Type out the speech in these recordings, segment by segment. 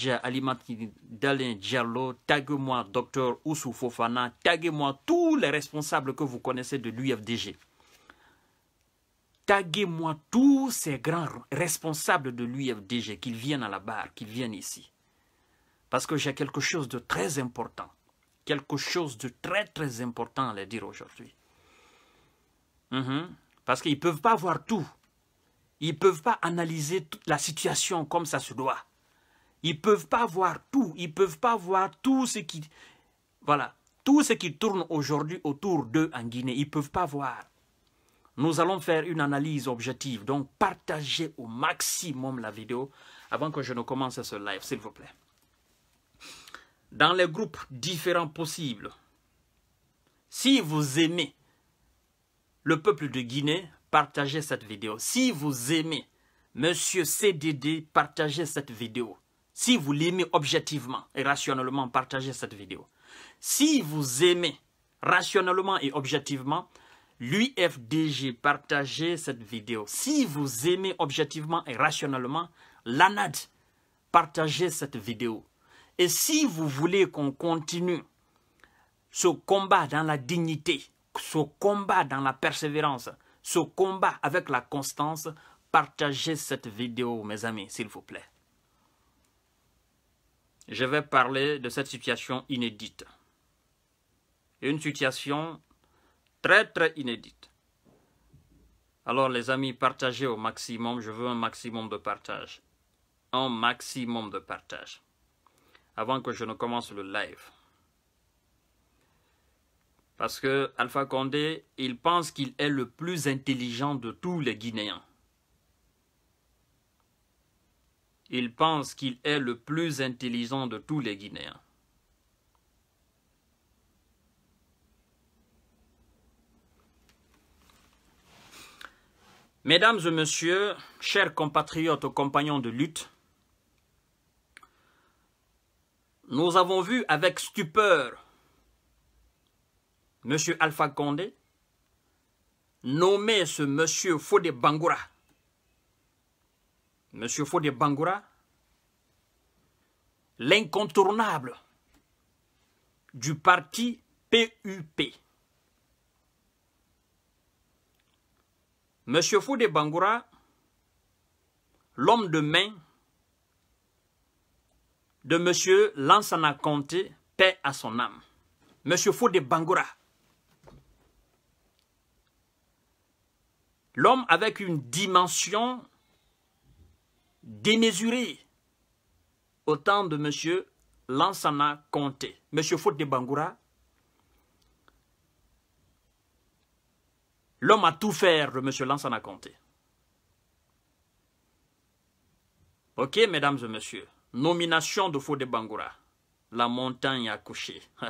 Dja Alimati Dalin Diallo, taguez moi docteur Ousou Fofana, taguez-moi tous les responsables que vous connaissez de l'UFDG. Taguez-moi tous ces grands responsables de l'UFDG, qu'ils viennent à la barre, qu'ils viennent ici. Parce que j'ai quelque chose de très important, quelque chose de très très important à leur dire aujourd'hui. Mhm. Parce qu'ils ne peuvent pas voir tout. Ils ne peuvent pas analyser toute la situation comme ça se doit. Ils ne peuvent pas voir tout. Ils ne peuvent pas voir tout ce qui... Voilà. Tout ce qui tourne aujourd'hui autour d'eux en Guinée. Ils ne peuvent pas voir. Nous allons faire une analyse objective. Donc, partagez au maximum la vidéo avant que je ne commence ce live, s'il vous plaît. Dans les groupes différents possibles, si vous aimez le peuple de Guinée, partagez cette vidéo. Si vous aimez Monsieur CDD, partagez cette vidéo. Si vous l'aimez objectivement et rationnellement, partagez cette vidéo. Si vous aimez rationnellement et objectivement, l'UFDG, partagez cette vidéo. Si vous aimez objectivement et rationnellement, l'ANAD, partagez cette vidéo. Et si vous voulez qu'on continue ce combat dans la dignité, ce combat dans la persévérance, ce combat avec la constance, partagez cette vidéo, mes amis, s'il vous plaît je vais parler de cette situation inédite. Une situation très très inédite. Alors les amis, partagez au maximum, je veux un maximum de partage. Un maximum de partage. Avant que je ne commence le live. Parce que Alpha Condé, il pense qu'il est le plus intelligent de tous les Guinéens. Il pense qu'il est le plus intelligent de tous les Guinéens. Mesdames et messieurs, chers compatriotes compagnons de lutte, nous avons vu avec stupeur M. Alpha Condé nommer ce monsieur Fodé Bangoura Monsieur Foude Bangoura, l'incontournable du parti PUP. Monsieur Foude Bangoura, l'homme de main de Monsieur Lansana Conté, paix à son âme. Monsieur Foude Bangoura, l'homme avec une dimension démesuré au temps de M. Lansana Conté. M. Faute de Bangoura, l'homme a tout fait de M. Lansana Conté. Ok, mesdames et messieurs, nomination de Faute de Bangoura. La montagne a couché.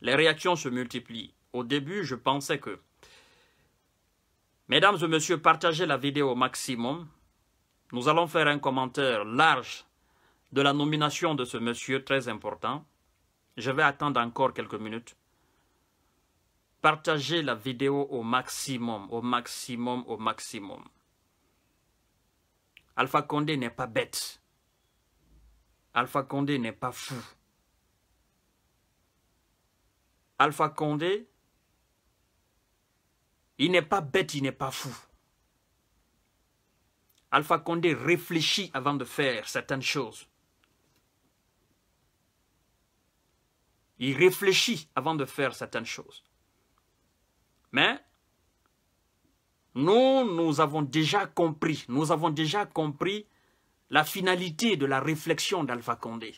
Les réactions se multiplient. Au début, je pensais que... Mesdames et messieurs, partagez la vidéo au maximum. Nous allons faire un commentaire large de la nomination de ce monsieur très important. Je vais attendre encore quelques minutes. Partagez la vidéo au maximum, au maximum, au maximum. Alpha Condé n'est pas bête. Alpha Condé n'est pas fou. Alpha Condé, il n'est pas bête, il n'est pas fou. Alpha Condé réfléchit avant de faire certaines choses. Il réfléchit avant de faire certaines choses. Mais nous, nous avons déjà compris, nous avons déjà compris la finalité de la réflexion d'Alpha Condé.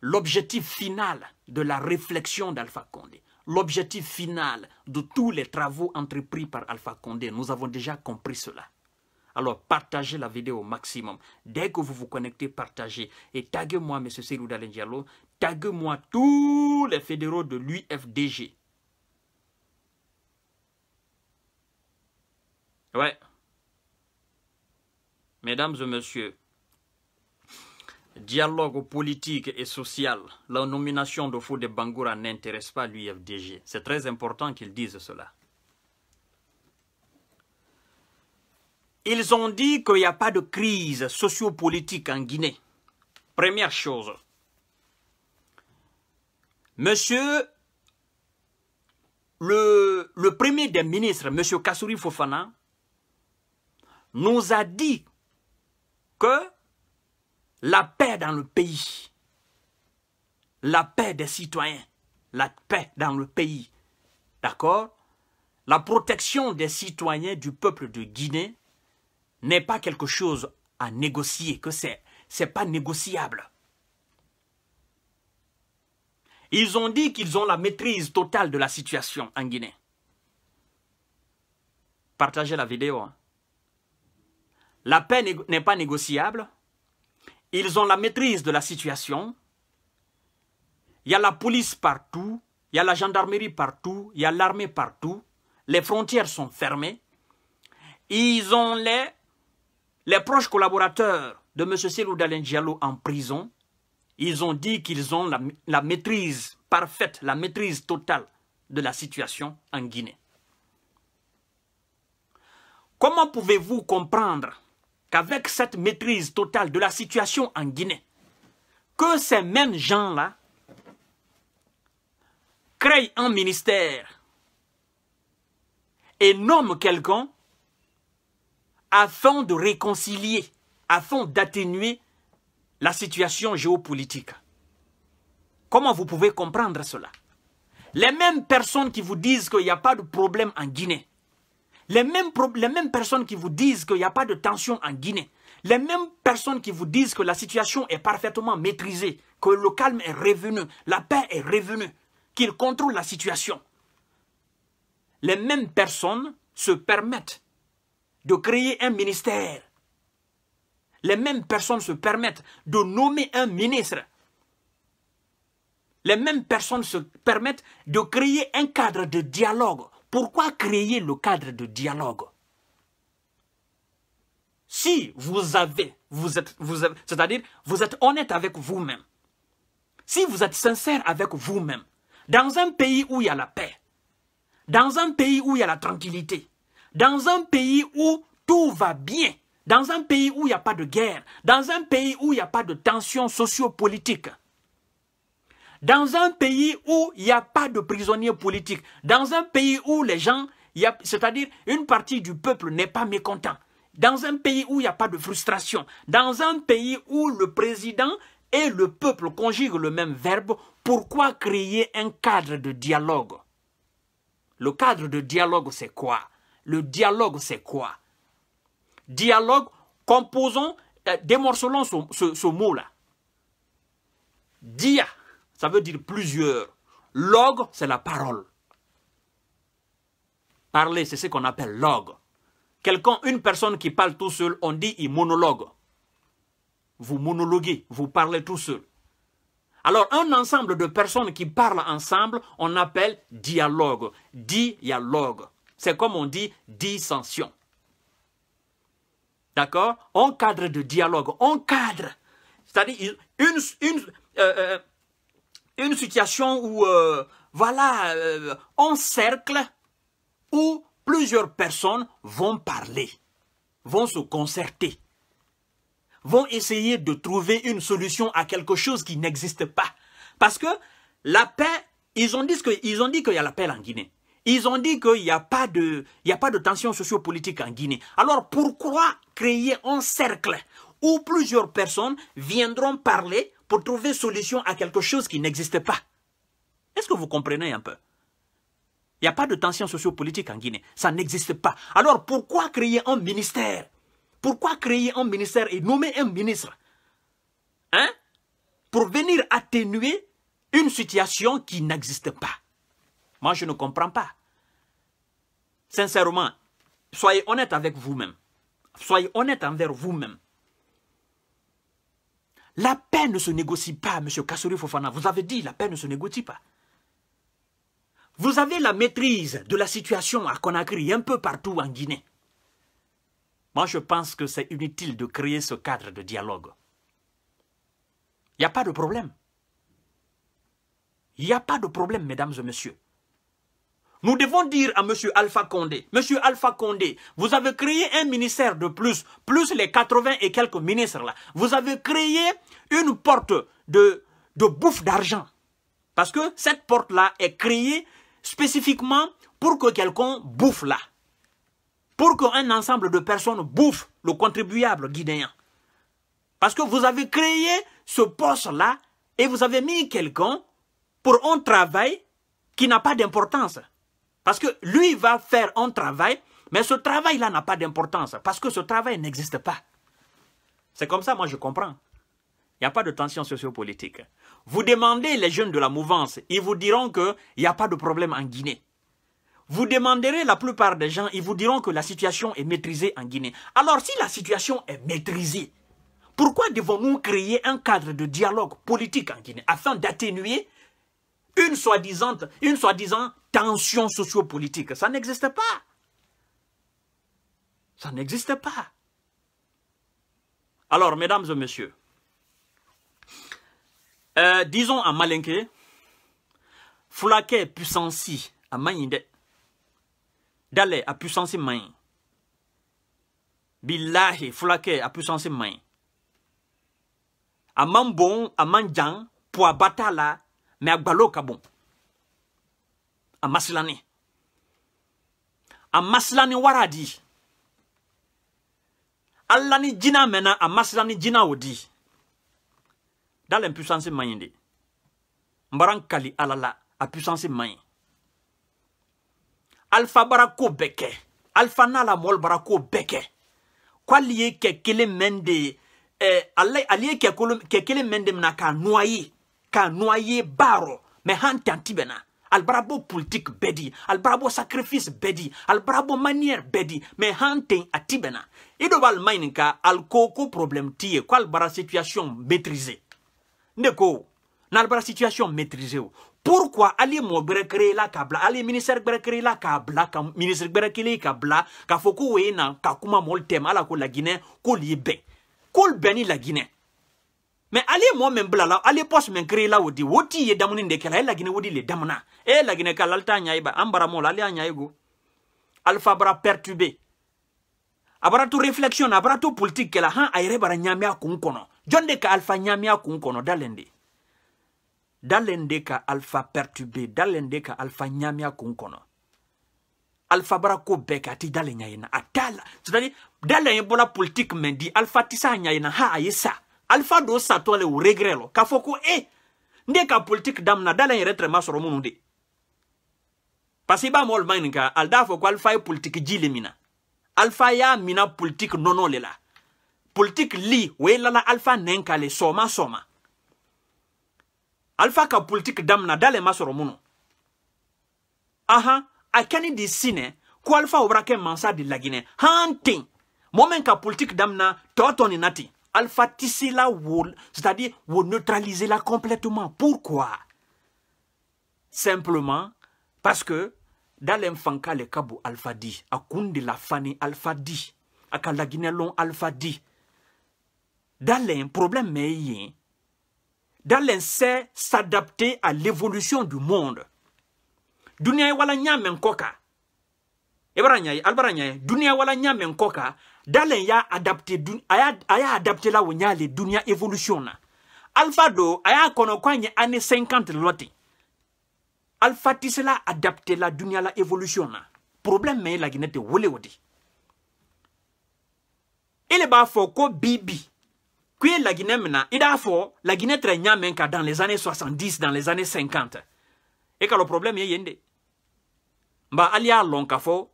L'objectif final de la réflexion d'Alpha Condé l'objectif final de tous les travaux entrepris par Alpha Condé. Nous avons déjà compris cela. Alors, partagez la vidéo au maximum. Dès que vous vous connectez, partagez. Et taguez-moi, M. Serou Diallo. Taguez-moi tous les fédéraux de l'UFDG. Ouais. Mesdames et messieurs, dialogue politique et social, la nomination de Fou de Bangoura n'intéresse pas l'UFDG. C'est très important qu'ils disent cela. Ils ont dit qu'il n'y a pas de crise sociopolitique en Guinée. Première chose. Monsieur le, le premier des ministres, Monsieur Kassouri Fofana, nous a dit que la paix dans le pays, la paix des citoyens, la paix dans le pays, d'accord La protection des citoyens du peuple de Guinée n'est pas quelque chose à négocier, que c'est n'est pas négociable. Ils ont dit qu'ils ont la maîtrise totale de la situation en Guinée. Partagez la vidéo. Hein. La paix n'est pas négociable. Ils ont la maîtrise de la situation. Il y a la police partout, il y a la gendarmerie partout, il y a l'armée partout. Les frontières sont fermées. Ils ont les, les proches collaborateurs de M. Selou en prison. Ils ont dit qu'ils ont la maîtrise parfaite, la maîtrise totale de la situation en Guinée. Comment pouvez-vous comprendre qu'avec cette maîtrise totale de la situation en Guinée, que ces mêmes gens-là créent un ministère et nomment quelqu'un afin de réconcilier, afin d'atténuer la situation géopolitique. Comment vous pouvez comprendre cela Les mêmes personnes qui vous disent qu'il n'y a pas de problème en Guinée, les mêmes, personnes qui vous disent qu'il n'y a pas de tension en Guinée, les mêmes personnes qui vous disent que la situation est parfaitement maîtrisée, que le calme est revenu, la paix est revenue, qu'ils contrôlent la situation, les mêmes personnes se permettent de créer un ministère. Les mêmes personnes se permettent de nommer un ministre. Les mêmes personnes se permettent de créer un cadre de dialogue pourquoi créer le cadre de dialogue Si vous avez, vous êtes, c'est-à-dire vous êtes honnête avec vous-même, si vous êtes sincère avec vous-même, dans un pays où il y a la paix, dans un pays où il y a la tranquillité, dans un pays où tout va bien, dans un pays où il n'y a pas de guerre, dans un pays où il n'y a pas de tensions sociopolitiques, dans un pays où il n'y a pas de prisonniers politiques, dans un pays où les gens, c'est-à-dire une partie du peuple n'est pas mécontent, dans un pays où il n'y a pas de frustration, dans un pays où le président et le peuple conjuguent le même verbe, pourquoi créer un cadre de dialogue Le cadre de dialogue, c'est quoi Le dialogue, c'est quoi Dialogue, composons, euh, démorcelons ce, ce mot-là. Dia, ça veut dire plusieurs. Log, c'est la parole. Parler, c'est ce qu'on appelle log. Quelqu'un, une personne qui parle tout seul, on dit il monologue. Vous monologuez, vous parlez tout seul. Alors, un ensemble de personnes qui parlent ensemble, on appelle dialogue. Dialogue. C'est comme on dit dissension. D'accord En cadre de dialogue, on cadre. C'est-à-dire, une, euh, euh, une situation où, euh, voilà, euh, un cercle où plusieurs personnes vont parler, vont se concerter, vont essayer de trouver une solution à quelque chose qui n'existe pas. Parce que la paix, ils ont dit qu'il y a la paix en Guinée. Ils ont dit qu'il n'y a, pas de, il y a pas de tension sociopolitique en Guinée. Alors pourquoi créer un cercle où plusieurs personnes viendront parler, pour trouver solution à quelque chose qui n'existe pas. Est-ce que vous comprenez un peu Il n'y a pas de tension sociopolitique en Guinée. Ça n'existe pas. Alors pourquoi créer un ministère Pourquoi créer un ministère et nommer un ministre Hein Pour venir atténuer une situation qui n'existe pas. Moi, je ne comprends pas. Sincèrement, soyez honnête avec vous-même. Soyez honnête envers vous-même. La paix ne se négocie pas, M. Kassouri Fofana. Vous avez dit, la paix ne se négocie pas. Vous avez la maîtrise de la situation à Conakry, un peu partout en Guinée. Moi, je pense que c'est inutile de créer ce cadre de dialogue. Il n'y a pas de problème. Il n'y a pas de problème, mesdames et messieurs. Nous devons dire à M. Alpha Condé, M. Alpha Condé, vous avez créé un ministère de plus, plus les 80 et quelques ministres là. Vous avez créé une porte de, de bouffe d'argent. Parce que cette porte-là est créée spécifiquement pour que quelqu'un bouffe là. Pour qu'un ensemble de personnes bouffe le contribuable guinéen. Parce que vous avez créé ce poste-là et vous avez mis quelqu'un pour un travail qui n'a pas d'importance. Parce que lui va faire un travail, mais ce travail-là n'a pas d'importance, parce que ce travail n'existe pas. C'est comme ça, moi je comprends. Il n'y a pas de tension sociopolitique. Vous demandez les jeunes de la mouvance, ils vous diront qu'il n'y a pas de problème en Guinée. Vous demanderez la plupart des gens, ils vous diront que la situation est maîtrisée en Guinée. Alors si la situation est maîtrisée, pourquoi devons-nous créer un cadre de dialogue politique en Guinée afin d'atténuer une soi-disant soi tension sociopolitique. Ça n'existe pas. Ça n'existe pas. Alors, mesdames et messieurs, euh, disons à Malinke, Fulake puissance à Maïnde, Dale, à puissance main. Billahi, Fulake à puissance main. À Mambon, à la. Me ak balo kabon. Ammasilani. Ammasilani waradi. Allani jina mena, ammasilani jina wodi. Dal empusansi mayen de. Mbaran kali alala, apusansi mayen. Alfa barako beke. Alfa nan la mol barako beke. Kwa liye kekele mende, alye kekele mende mna ka nouayi. ka noyer baro me han Tibena. Al brabo politique bedi al brabo sacrifice bedi al brabo manière bedi me han ten bena ido bal mainka Al koko problème tie qual bara situation maîtrisée Neko, na situation maîtrisée pourquoi ali mo gbɛrɛ la kabla, ali ministère gbɛrɛ la kabla, bla. ka ministre gbɛrɛ la ka bila k'a fɔ ko na ka kuma ko guinée me ali mo men bla la ali pos men kri la wodi wodi ye damu ni kɛla e lagine wo di le damna e ye lagine kala ali t'a ɲa ye ba an bara la ali y'a ɲa ye go alifa bara pertube a bara to réflexion na a politique la han a bara ɲaamiya kun kɔnɔ jɔn de ka alifa ɲaamiya kun kɔnɔ dalen dalende dalen ka alifa perturbé dalende de ka alifa ɲaamiya kun kono alifa bara ko beka ti dalenya ina atala na a t'a la c'est à dire dalen ye politique men di alifa ti s'a ɲa ha ayisa sa alifa do satɔ le regret lɔ k'a fɔ eh, e eh, n de ka politique damina dala n yɛrɛ tɛrɛ ma de parce b'a mɔ olu ɲininka ali d'a fɔ ko alifa politique ji mina alifa y'a mina politique nɔnɔ le la politique li o ye lala alifa nɛn ka le sɔɔma sɔɔma alifa ka politique damina dala ma sɔrɔ minnu a kɛni di sinɛ ko alifa o mansa de laginɛ han ten mɔɔ min ka politique damina tɔɔ tɔ tisser la cest c'est-à-dire vous neutralisez-la complètement. Pourquoi Simplement parce que dans l'enfant le kabu alpha di, à la fani alpha di, à kalaginelon alpha di. Dans le problème dans Dalen sait s'adapter à l'évolution du monde. Dunia wala nyame nkoka. nyaye, albara dunia wala koka. dalen y'a adapte a y'a adapte la o le dunia evolution na alpha do a y'a kɔnɔ ko a ɲɛ ane 50 lɔ ten alpha tisela adapte la dunia la evolution na problème mɛn ye laginɛ te wele o de ele b'a fɔ ko bibi ko ye laginɛ mina i d'a fɔ laginɛ tɛrɛ ɲa ka dans les années 70 dans les années 50 e ka lɔ problème ye yen de nba ali y'a lɔn k'a fɔ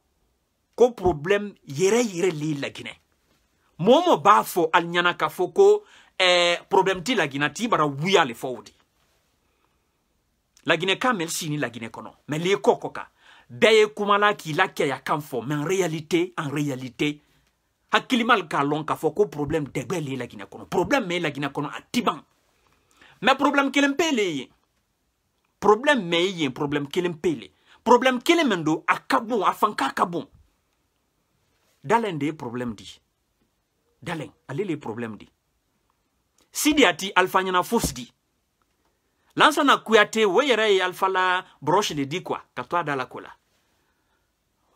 ko problème yɛrɛ yɛrɛ le laginɛ mɔɔ mɔ b'a fɔ aliɲana k'a fɔ ko eh, problème tɛ lagina t'i bara wuya le fɔ o de laginɛ kan mɛli sini laginɛ kɔnɔ mɛ le kɔ kɔ kan bɛɛ ye kumala k'i la kɛya kan fɔ mɛ en réalité en réalité hakilimal k'a lɔn k'a fɔ ko problème dɛgbɛ le laginɛ kɔnɔ problème mɛ laginɛ kɔnɔ a ti ban mɛ problème kelen pe le ye problème mɛ ye problème kelen pe le problème kelen mɛn don a ka bon a fan k'a ka bon Dalen de ye problème di Dalen ale le problème di sidi ati alfa ɲana fosi di lansana kuyate wo yɛrɛ ye alfa la de di quoi ka to a da la ko la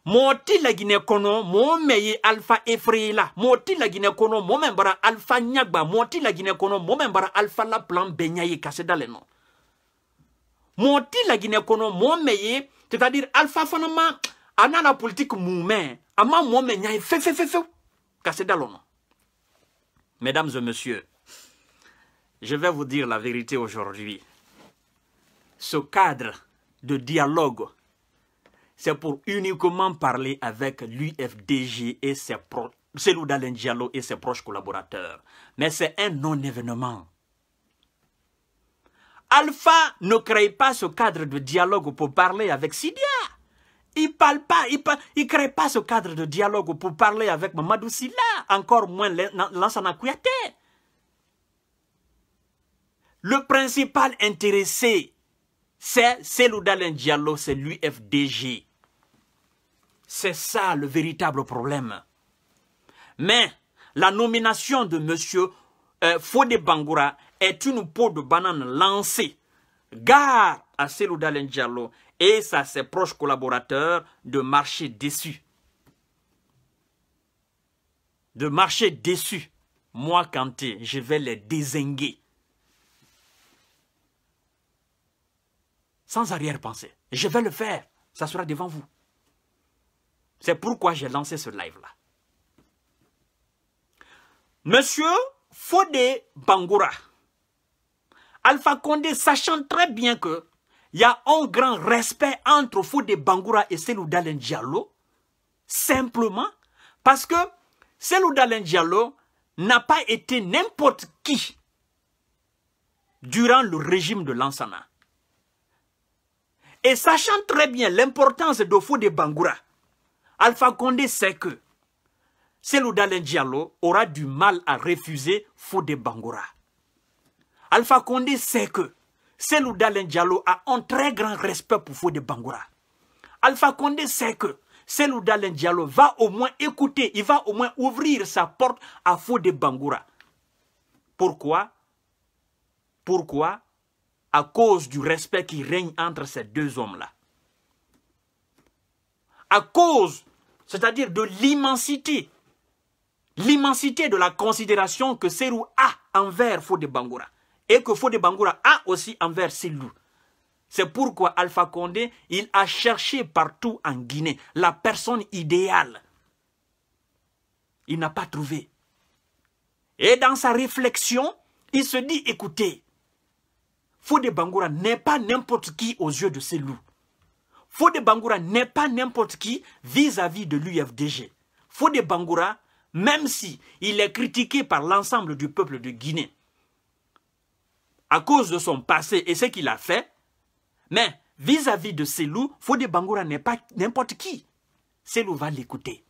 mɔɔ ti laginɛ kɔnɔ mɔɔ mɛn ye alfa efreye la mɔɔ ti laginɛ kɔnɔ alfa ɲagba mɔɔ ti laginɛ kɔnɔ mɔɔ mɛn alfa la plan bɛɛ ɲa ye ka se dalen nɔ mɔɔ ti ye c'est alfa fana a politique la politique moumé en a ma mɔ fait, fait, fait, mesdames et messieurs je vais vous dire la vérité aujourd'hui ce cadre de dialogue c'est pour uniquement parler avec l'UFDG et ses proches et ses proches collaborateurs. Mais c'est un non-événement. Alpha ne crée pas ce cadre de dialogue pour parler avec Sidia. Il parle pas, il ne crée pas ce cadre de dialogue pour parler avec Mamadou Silla, encore moins Lansana Kouyaté. Le principal intéressé, c'est Seloudalen Diallo, c'est l'UFDG. C'est ça le véritable problème. Mais la nomination de M. Euh, Fodé Bangoura est une peau de banane lancée. Gare à Seloudalen Diallo et ça, ses proches collaborateurs de marcher déçu. De marcher déçu. Moi, Kanté, je vais les désinguer. Sans arrière-pensée. Je vais le faire. Ça sera devant vous. C'est pourquoi j'ai lancé ce live-là. Monsieur Fodé Bangoura, Alpha Condé, sachant très bien que il y a un grand respect entre Fodé Bangoura et Selou Dalen Diallo, simplement parce que Selou Dalen n'a pas été n'importe qui durant le régime de Lansana. Et sachant très bien l'importance de Fodé Bangoura, Alpha Condé sait que Selou Dalen aura du mal à refuser Fodé Bangoura. Alpha Condé sait que Selou Dalen a un très grand respect pour de Bangoura. Alpha Condé sait que Selou Dalen Diallo va au moins écouter, il va au moins ouvrir sa porte à de Bangoura. Pourquoi Pourquoi À cause du respect qui règne entre ces deux hommes-là. À cause, c'est-à-dire de l'immensité, l'immensité de la considération que Serou a envers de Bangoura et que Fodé Bangoura a aussi envers loups. C'est pourquoi Alpha Condé, il a cherché partout en Guinée la personne idéale. Il n'a pas trouvé. Et dans sa réflexion, il se dit, écoutez, Fodé Bangoura n'est pas n'importe qui aux yeux de ces loups. Fodé Bangoura n'est pas n'importe qui vis-à-vis de l'UFDG. Fodé Bangoura, même si il est critiqué par l'ensemble du peuple de Guinée, à cause de son passé et ce qu'il a fait. Mais vis-à-vis de Selou, Fode Bangoura n'est pas n'importe qui. Selou va l'écouter.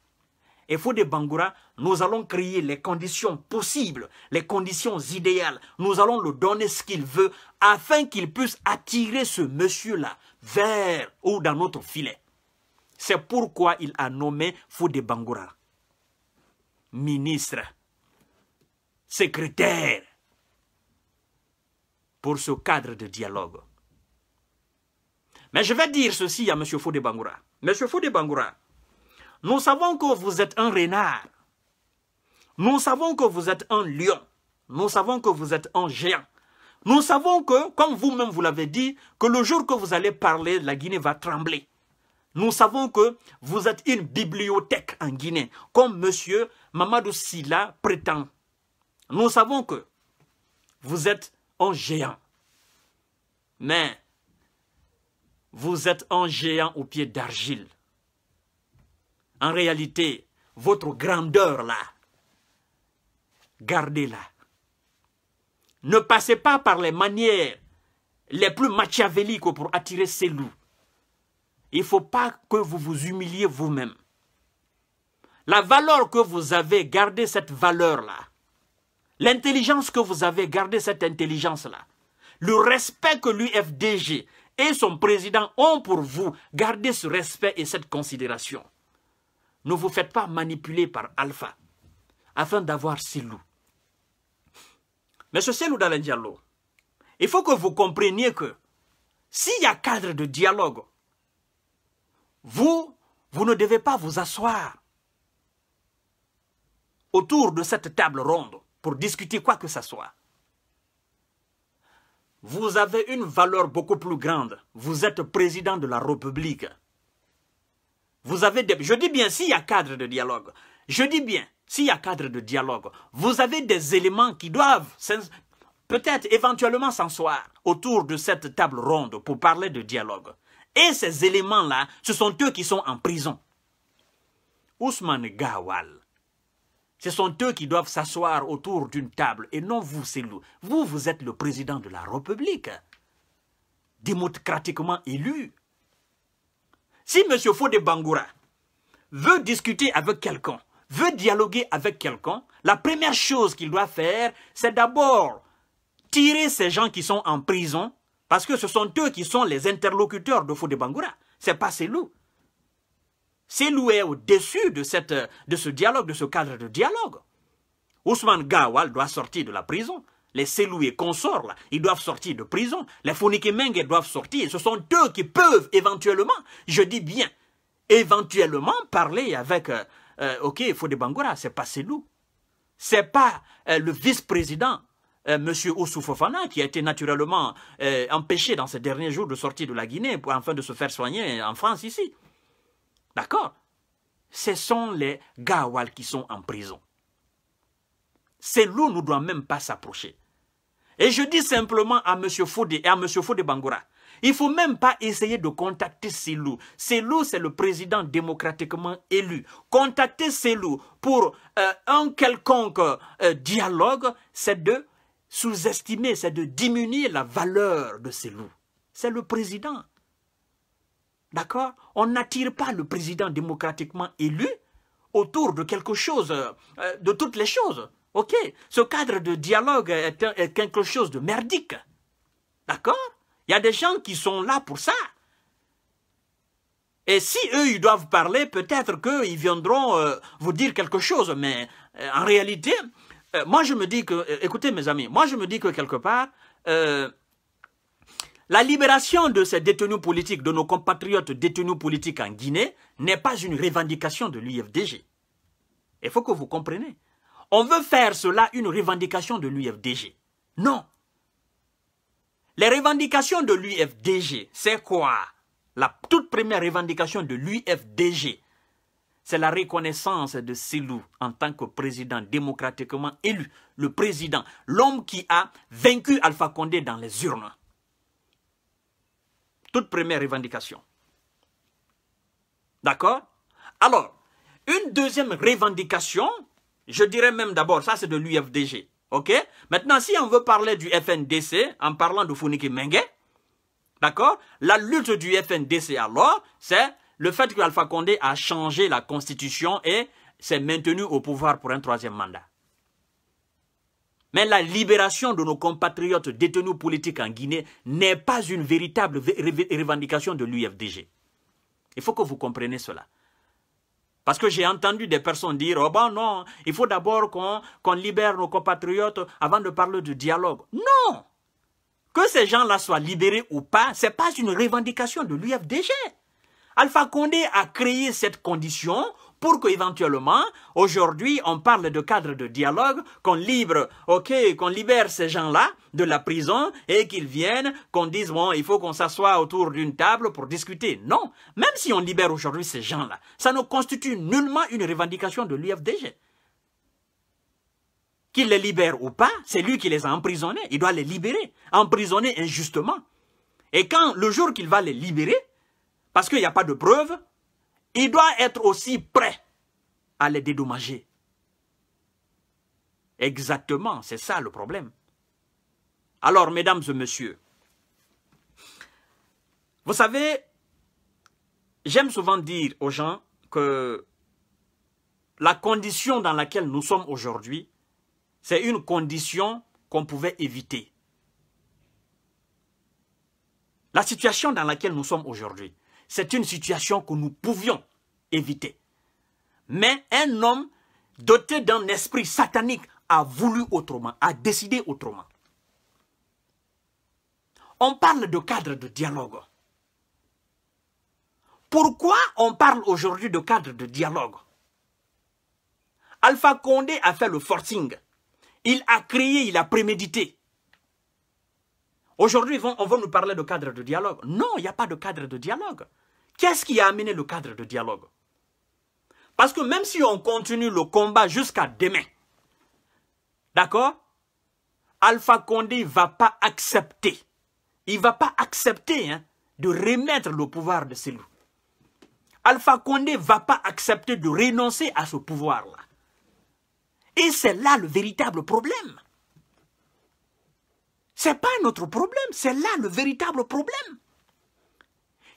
Et Fode Bangoura, nous allons créer les conditions possibles, les conditions idéales. Nous allons lui donner ce qu'il veut afin qu'il puisse attirer ce monsieur-là vers ou dans notre filet. C'est pourquoi il a nommé Fode Bangoura. ministre, secrétaire pour ce cadre de dialogue. Mais je vais dire ceci à M. Fode Bangoura. M. Fode Bangoura, nous savons que vous êtes un renard. Nous savons que vous êtes un lion. Nous savons que vous êtes un géant. Nous savons que, comme vous-même vous, l'avez dit, que le jour que vous allez parler, la Guinée va trembler. Nous savons que vous êtes une bibliothèque en Guinée, comme M. Mamadou Silla prétend. Nous savons que vous êtes géant. Mais vous êtes un géant au pied d'argile. En réalité, votre grandeur là, gardez-la. Ne passez pas par les manières les plus machiavéliques pour attirer ces loups. Il ne faut pas que vous vous humiliez vous-même. La valeur que vous avez, gardez cette valeur-là. L'intelligence que vous avez, gardez cette intelligence-là. Le respect que l'UFDG et son président ont pour vous, gardez ce respect et cette considération. Ne vous faites pas manipuler par Alpha afin d'avoir loups. Mais ce Silou dans le il faut que vous compreniez que s'il y a cadre de dialogue, vous, vous ne devez pas vous asseoir autour de cette table ronde pour discuter quoi que ce soit. Vous avez une valeur beaucoup plus grande. Vous êtes président de la République. Vous avez des... Je dis bien, s'il y a cadre de dialogue, je dis bien, s'il y a cadre de dialogue, vous avez des éléments qui doivent peut-être éventuellement s'asseoir autour de cette table ronde pour parler de dialogue. Et ces éléments-là, ce sont eux qui sont en prison. Ousmane Gawal, ce sont eux qui doivent s'asseoir autour d'une table et non vous, c'est loup. Vous, vous êtes le président de la République, démocratiquement élu. Si M. de Bangoura veut discuter avec quelqu'un, veut dialoguer avec quelqu'un, la première chose qu'il doit faire, c'est d'abord tirer ces gens qui sont en prison, parce que ce sont eux qui sont les interlocuteurs de Fodé Bangoura. C'est pas loup. C'est loué au-dessus de, ce dialogue, de ce cadre de dialogue. Ousmane Gawal doit sortir de la prison. Les et consorts, ils doivent sortir de prison. Les mengue doivent sortir. Ce sont eux qui peuvent éventuellement, je dis bien, éventuellement parler avec, euh, euh ok, il faut des c'est pas Selou. n'est pas euh, le vice-président, euh, Monsieur M. Fofana, qui a été naturellement empêché dans ces derniers jours de sortir de la Guinée pour enfin de se faire soigner en France ici. D'accord Ce sont les Gawal qui sont en prison. Ces loups ne doit même pas s'approcher. Et je dis simplement à M. Fodé et à M. Fodé Bangoura, il ne faut même pas essayer de contacter ces Ces loups, c'est le président démocratiquement élu. Contacter ces loups pour euh, un quelconque euh, dialogue, c'est de sous-estimer, c'est de diminuer la valeur de ces loups. C'est le président. D'accord On n'attire pas le président démocratiquement élu autour de quelque chose, euh, euh, de toutes les choses. OK Ce cadre de dialogue est, quelque chose de merdique. D'accord Il y a des gens qui sont là pour ça. Et si eux, ils doivent parler, peut-être qu'ils viendront euh, vous dire quelque chose. Mais en réalité, moi, je me dis que... écoutez, mes amis, moi, je me dis que quelque part la libération de ces détenus politiques, de nos compatriotes détenus politiques en Guinée, n'est pas une revendication de l'UFDG. Il faut que vous compreniez. On veut faire cela une revendication de l'UFDG. Non. Les revendications de l'UFDG, c'est quoi La toute première revendication de l'UFDG, c'est la reconnaissance de loups en tant que président démocratiquement élu, le président, l'homme qui a vaincu Alpha Condé dans les urnes toute première revendication. D'accord Alors, une deuxième revendication, je dirais même d'abord, ça c'est de l'UFDG. OK Maintenant, si on veut parler du FNDC, en parlant de Founiki Menge, d'accord La lutte du FNDC alors, c'est le fait que Alpha Condé a changé la constitution et s'est maintenu au pouvoir pour un troisième mandat. Mais la libération de nos compatriotes détenus politiques en Guinée n'est pas une véritable revendication de l'UFDG. Il faut que vous compreniez cela. Parce que j'ai entendu des personnes dire Oh ben non, il faut d'abord qu'on libère nos compatriotes avant de parler de dialogue. Non Que ces gens-là soient libérés ou pas, ce n'est pas une revendication de l'UFDG. Alpha Condé a créé cette condition pour qu'éventuellement, aujourd'hui, on parle de cadre de dialogue, qu'on libre, ok, qu'on libère ces gens-là de la prison et qu'ils viennent, qu'on dise, bon, il faut qu'on s'assoie autour d'une table pour discuter. Non, même si on libère aujourd'hui ces gens-là, ça ne constitue nullement une revendication de l'UFDG. Qu'il les libère ou pas, c'est lui qui les a emprisonnés. Il doit les libérer, emprisonner injustement. Et quand, le jour qu'il va les libérer, parce qu'il n'y a pas de preuves, il doit être aussi prêt à les dédommager. Exactement, c'est ça le problème. Alors, mesdames et messieurs, vous savez, j'aime souvent dire aux gens que la condition dans laquelle nous sommes aujourd'hui, c'est une condition qu'on pouvait éviter. La situation dans laquelle nous sommes aujourd'hui, c'est une situation que nous pouvions éviter. Mais un homme doté d'un esprit satanique a voulu autrement, a décidé autrement. On parle de cadre de dialogue. Pourquoi on parle aujourd'hui de cadre de dialogue Alpha Condé a fait le forcing. Il a créé, il a prémédité. Aujourd'hui, on va nous parler de cadre de dialogue. Non, il n'y a pas de cadre de dialogue. Qu'est-ce qui a amené le cadre de dialogue Parce que même si on continue le combat jusqu'à demain, d'accord Alpha Condé ne va pas accepter, il ne va pas accepter hein, de remettre le pouvoir de loups. Alpha Condé ne va pas accepter de renoncer à ce pouvoir-là. Et c'est là le véritable problème. Ce n'est pas notre problème, c'est là le véritable problème.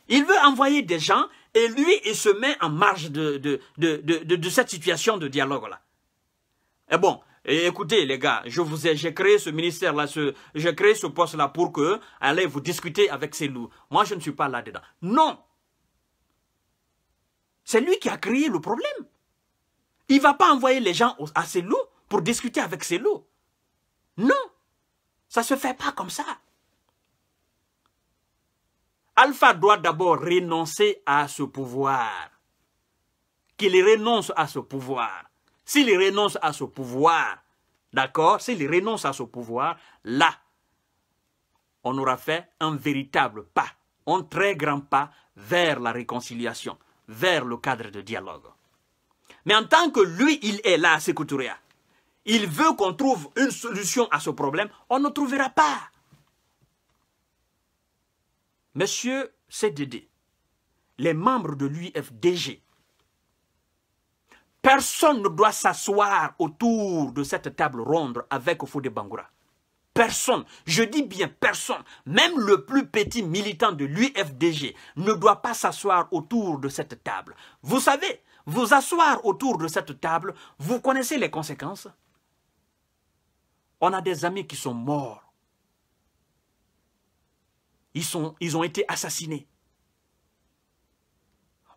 Il veut envoyer des gens et lui, il se met en marge de, de, de, cette situation de dialogue-là. Et bon, écoutez les gars, je vous ai, j'ai créé ce ministère-là, j'ai créé ce poste-là pour que allez vous discuter avec ces loups. Moi, je ne suis pas là-dedans. Non C'est lui qui a créé le problème. Il ne va pas envoyer les gens à ces loups pour discuter avec ces loups. Non ça ne se fait pas comme ça. Alpha doit d'abord renoncer à ce pouvoir. Qu'il renonce à ce pouvoir. S'il renonce à ce pouvoir, d'accord S'il renonce à ce pouvoir, là, on aura fait un véritable pas, un très grand pas vers la réconciliation, vers le cadre de dialogue. Mais en tant que lui, il est là à il veut qu'on trouve une solution à ce problème, on ne trouvera pas. Monsieur CDD, les membres de l'UFDG, personne ne doit s'asseoir autour de cette table ronde avec Foude Bangoura. Personne, je dis bien personne, même le plus petit militant de l'UFDG ne doit pas s'asseoir autour de cette table. Vous savez, vous asseoir autour de cette table, vous connaissez les conséquences on a des amis qui sont morts. Ils, sont, ils ont été assassinés.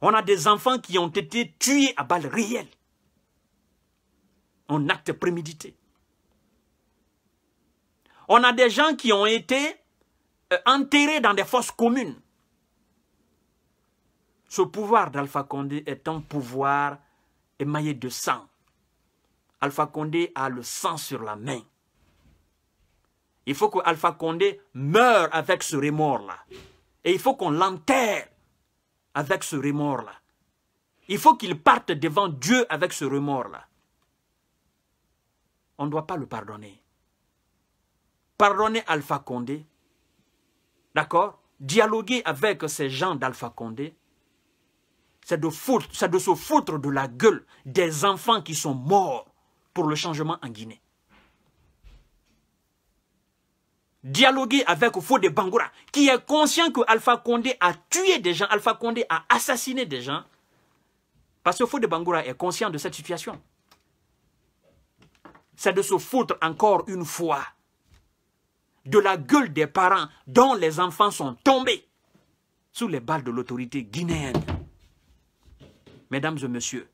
On a des enfants qui ont été tués à balles réelles. En acte prémédité. On a des gens qui ont été euh, enterrés dans des fosses communes. Ce pouvoir d'Alpha Condé est un pouvoir émaillé de sang. Alpha Condé a le sang sur la main. Il faut que Alpha Condé meure avec ce remords-là. Et il faut qu'on l'enterre avec ce remords-là. Il faut qu'il parte devant Dieu avec ce remords-là. On ne doit pas le pardonner. Pardonner Alpha Condé, d'accord Dialoguer avec ces gens d'Alpha Condé, c'est de, de se foutre de la gueule des enfants qui sont morts pour le changement en Guinée. dialoguer avec de Bangoura, qui est conscient que Alpha Condé a tué des gens, Alpha Condé a assassiné des gens, parce que de Bangoura est conscient de cette situation. C'est de se foutre encore une fois de la gueule des parents dont les enfants sont tombés sous les balles de l'autorité guinéenne. Mesdames et messieurs,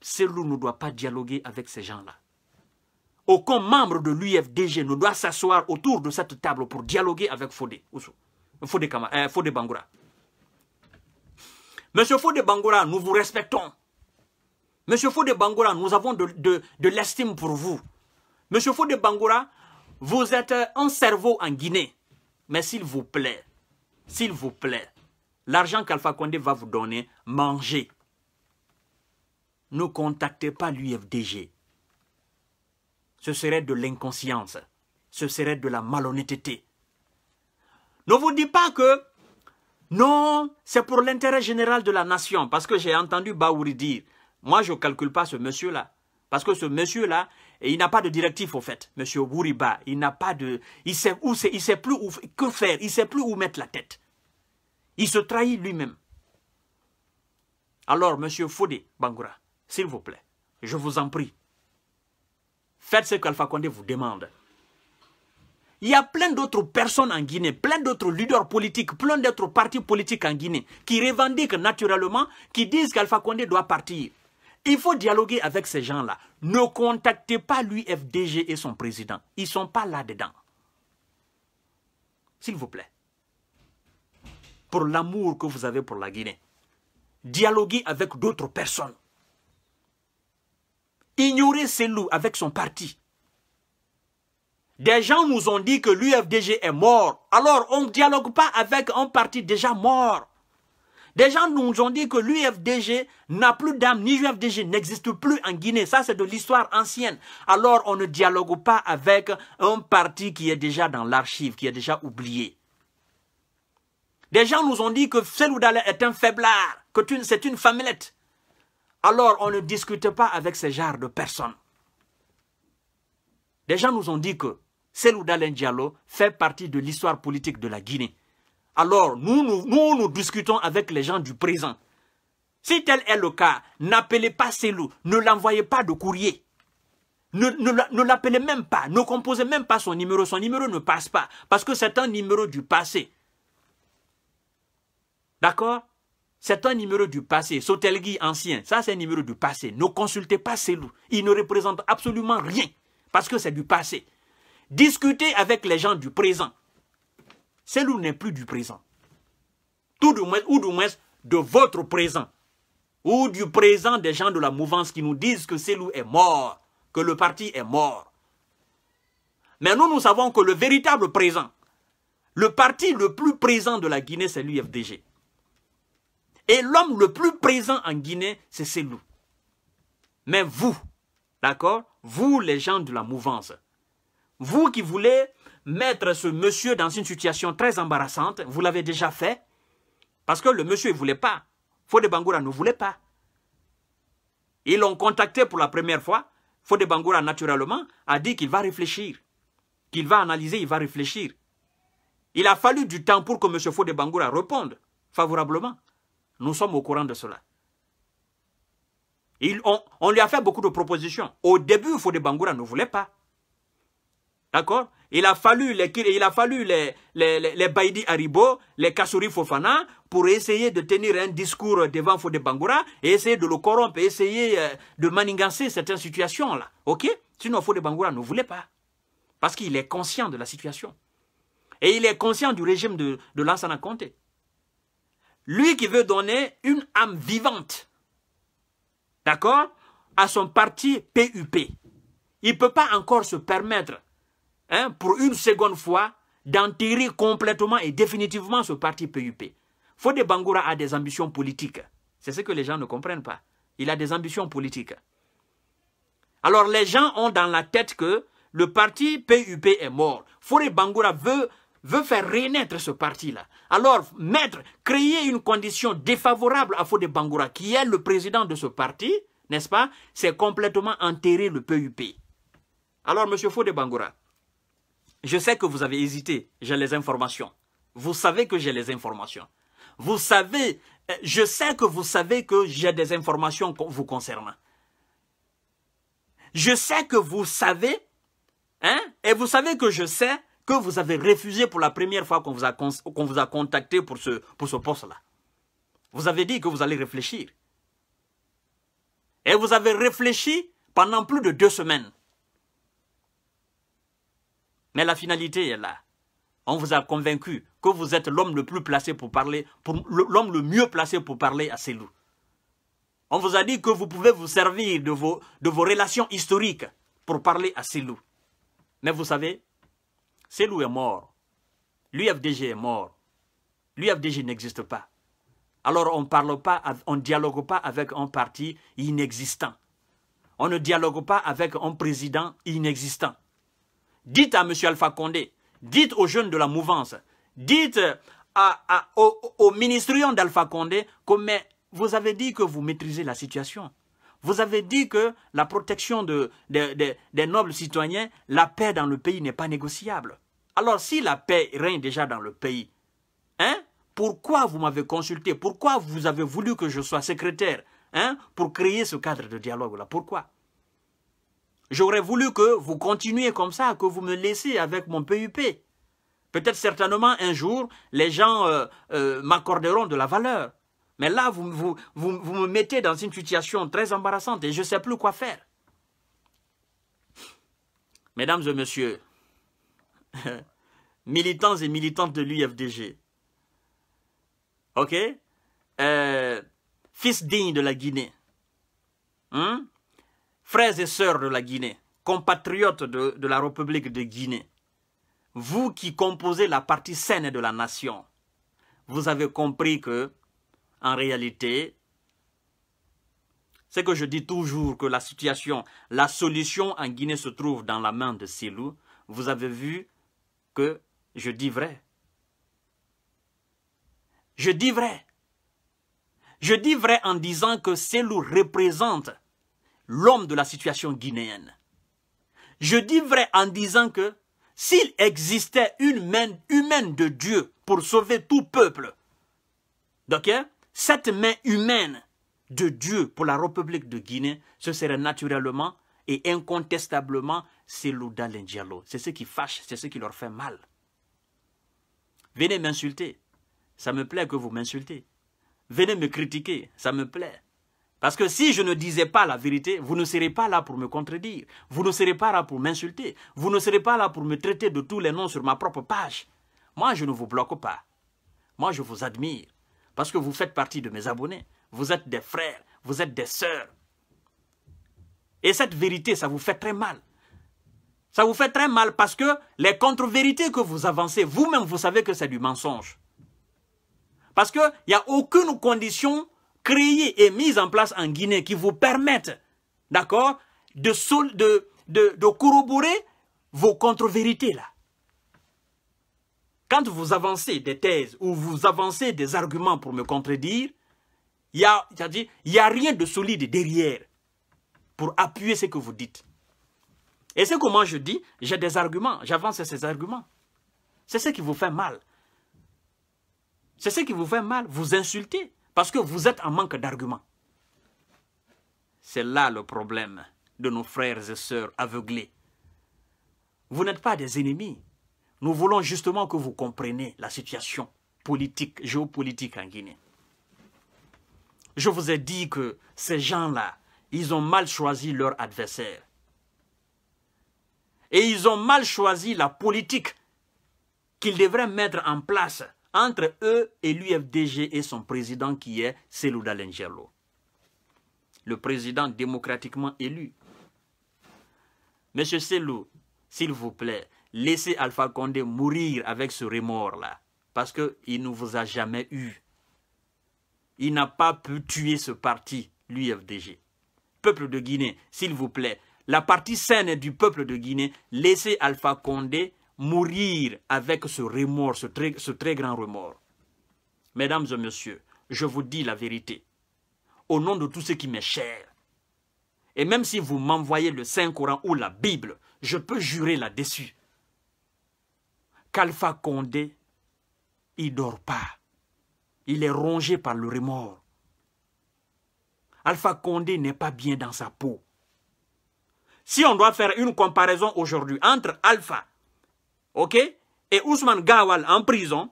Selou ne doit pas dialoguer avec ces gens-là. Aucun membre de l'UFDG ne doit s'asseoir autour de cette table pour dialoguer avec Fodé, euh, Fodé, Bangoura. Monsieur Fodé Bangoura, nous vous respectons. Monsieur Fodé Bangoura, nous avons de, l'estime pour vous. Monsieur Fodé Bangoura, vous êtes un cerveau en Guinée. Mais s'il vous plaît, s'il vous plaît, l'argent qu'Alpha Condé va vous donner, mangez. Ne contactez pas l'UFDG ce serait de l'inconscience, ce serait de la malhonnêteté. Ne vous dites pas que non, c'est pour l'intérêt général de la nation, parce que j'ai entendu Baouri dire, moi je ne calcule pas ce monsieur-là, parce que ce monsieur-là, il n'a pas de directif au fait, monsieur Bouriba, il n'a pas de... Il sait, où il sait plus où, que faire, il ne sait plus où mettre la tête. Il se trahit lui-même. Alors, monsieur Fodé Bangoura, s'il vous plaît, je vous en prie, Faites ce qu'Alpha Condé vous demande. Il y a plein d'autres personnes en Guinée, plein d'autres leaders politiques, plein d'autres partis politiques en Guinée qui revendiquent naturellement, qui disent qu'Alpha Condé doit partir. Il faut dialoguer avec ces gens-là. Ne contactez pas l'UFDG et son président. Ils ne sont pas là-dedans. S'il vous plaît. Pour l'amour que vous avez pour la Guinée. Dialoguez avec d'autres personnes ignorer loups avec son parti. Des gens nous ont dit que l'UFDG est mort. Alors, on ne dialogue pas avec un parti déjà mort. Des gens nous ont dit que l'UFDG n'a plus d'âme, ni l'UFDG n'existe plus en Guinée. Ça, c'est de l'histoire ancienne. Alors, on ne dialogue pas avec un parti qui est déjà dans l'archive, qui est déjà oublié. Des gens nous ont dit que Seloudala est un faiblard, que c'est une femmelette. Alors on ne discute pas avec ce genre de personnes. Des gens nous ont dit que Selou Dalen Diallo fait partie de l'histoire politique de la Guinée. Alors nous, nous, discutons avec les gens du présent. Si tel est le cas, n'appelez pas Selou, ne l'envoyez pas de courrier. Ne, ne l'appelez même pas, ne composez même pas son numéro. Son numéro ne passe pas parce que c'est un numéro du passé. D'accord c'est un numéro du passé. Sotelgui ancien, ça c'est un numéro du passé. Ne consultez pas ces loups. Il ne représente absolument rien parce que c'est du passé. Discutez avec les gens du présent. Ces n'est plus du présent. Tout ou du moins de votre présent. Ou du présent des gens de la mouvance qui nous disent que ces est mort, que le parti est mort. Mais nous, nous savons que le véritable présent, le parti le plus présent de la Guinée, c'est l'UFDG. Et l'homme le plus présent en Guinée, c'est loups. Mais vous, d'accord Vous, les gens de la mouvance, vous qui voulez mettre ce monsieur dans une situation très embarrassante, vous l'avez déjà fait, parce que le monsieur ne voulait pas. Fode Bangoura ne voulait pas. Ils l'ont contacté pour la première fois. Fode Bangoura, naturellement, a dit qu'il va réfléchir, qu'il va analyser, il va réfléchir. Il a fallu du temps pour que M. Fode Bangoura réponde favorablement. Nous sommes au courant de cela. on, lui a fait beaucoup de propositions. Au début, Fodé Bangoura ne voulait pas. D'accord Il a fallu les il a fallu les, les, Haribo, les Kassouri Fofana, pour essayer de tenir un discours devant Fodé Bangoura et essayer de le corrompre, essayer euh, de manigancer certaines situations-là. OK Sinon, Fodé Bangoura ne voulait pas. Parce qu'il est conscient de la situation. Et il est conscient du régime de, de Lansana lui qui veut donner une âme vivante, d'accord, à son parti PUP. Il ne peut pas encore se permettre, hein, pour une seconde fois, d'enterrer complètement et définitivement ce parti PUP. Fodé Bangoura a des ambitions politiques. C'est ce que les gens ne comprennent pas. Il a des ambitions politiques. Alors les gens ont dans la tête que le parti PUP est mort. Fodé Bangoura veut veut faire renaître ce parti-là. Alors, mettre, créer une condition défavorable à Fodé Bangoura, qui est le président de ce parti, n'est-ce pas C'est complètement enterrer le PUP. Alors, Monsieur Fodé Bangoura, je sais que vous avez hésité, j'ai les informations. Vous savez que j'ai les informations. Vous savez, euh, je sais que vous savez que j'ai des informations vous concernant. Je sais que vous savez, hein, et vous savez que je sais que vous avez refusé pour la première fois qu'on vous a, vous a contacté pour ce, pour ce poste-là. Vous avez dit que vous allez réfléchir. Et vous avez réfléchi pendant plus de deux semaines. Mais la finalité est là. On vous a convaincu que vous êtes l'homme le plus placé pour parler, l'homme le mieux placé pour parler à ces loups. On vous a dit que vous pouvez vous servir de vos, de vos relations historiques pour parler à ces loups. Mais vous savez, Selou est mort. L'UFDG est mort. L'UFDG n'existe pas. Alors on parle pas, on ne dialogue pas avec un parti inexistant. On ne dialogue pas avec un président inexistant. Dites à M. Alpha Condé, dites aux jeunes de la mouvance, dites aux à, au, d'Alpha Condé que vous avez dit que vous maîtrisez la situation. Vous avez dit que la protection des nobles citoyens, la paix dans le pays n'est pas négociable. Alors si la paix règne déjà dans le pays, hein, pourquoi vous m'avez consulté Pourquoi vous avez voulu que je sois secrétaire hein, pour créer ce cadre de dialogue-là Pourquoi J'aurais voulu que vous continuiez comme ça, que vous me laissiez avec mon PUP. Peut-être certainement un jour, les gens euh, euh, m'accorderont de la valeur. Mais là, vous, vous, vous, me mettez dans une situation très embarrassante et je ne sais plus quoi faire. Mesdames et messieurs, militants et militantes de l'UFDG, ok euh, Fils dignes de la Guinée, hein? frères et sœurs de la Guinée, compatriotes de la République de Guinée, vous qui composez la partie saine de la nation, vous avez compris que en réalité, c'est que je dis toujours que la situation, la solution en Guinée se trouve dans la main de Silou. Vous avez vu que je dis vrai. Je dis vrai. Je dis vrai en disant que Selou représente l'homme de la situation guinéenne. Je dis vrai en disant que s'il existait une main humaine de Dieu pour sauver tout peuple, d'accord cette main humaine de Dieu pour la République de Guinée, ce serait naturellement et incontestablement Selouda diallo C'est ce qui fâche, c'est ce qui leur fait mal. Venez m'insulter, ça me plaît que vous m'insultez. Venez me critiquer, ça me plaît. Parce que si je ne disais pas la vérité, vous ne serez pas là pour me contredire, vous ne serez pas là pour m'insulter, vous ne serez pas là pour me traiter de tous les noms sur ma propre page. Moi, je ne vous bloque pas. Moi, je vous admire. Parce que vous faites partie de mes abonnés. Vous êtes des frères, vous êtes des sœurs. Et cette vérité, ça vous fait très mal. Ça vous fait très mal parce que les contre-vérités que vous avancez, vous-même, vous savez que c'est du mensonge. Parce qu'il n'y a aucune condition créée et mise en place en Guinée qui vous permette, d'accord, de, de, de corroborer vos contre-vérités là quand vous avancez des thèses ou vous avancez des arguments pour me contredire, il n'y a, a rien de solide derrière pour appuyer ce que vous dites. Et c'est comment je dis, j'ai des arguments, j'avance ces arguments. C'est ce qui vous fait mal. C'est ce qui vous fait mal, vous insultez, parce que vous êtes en manque d'arguments. C'est là le problème de nos frères et sœurs aveuglés. Vous n'êtes pas des ennemis, nous voulons justement que vous compreniez la situation politique, géopolitique en Guinée. Je vous ai dit que ces gens-là, ils ont mal choisi leur adversaire. Et ils ont mal choisi la politique qu'ils devraient mettre en place entre eux et l'UFDG et son président qui est Selou Lengelo. Le président démocratiquement élu. Monsieur Selou, s'il vous plaît, laissez Alpha Condé mourir avec ce remords-là, parce qu'il ne vous a jamais eu. Il n'a pas pu tuer ce parti, l'UFDG. Peuple de Guinée, s'il vous plaît, la partie saine du peuple de Guinée, laissez Alpha Condé mourir avec ce remords, ce très, ce très grand remords. Mesdames et messieurs, je vous dis la vérité, au nom de tout ce qui m'est cher. Et même si vous m'envoyez le Saint-Coran ou la Bible, je peux jurer là-dessus qu'Alpha Condé, il dort pas. Il est rongé par le remords. Alpha Condé n'est pas bien dans sa peau. Si on doit faire une comparaison aujourd'hui entre Alpha ok, et Ousmane Gawal en prison,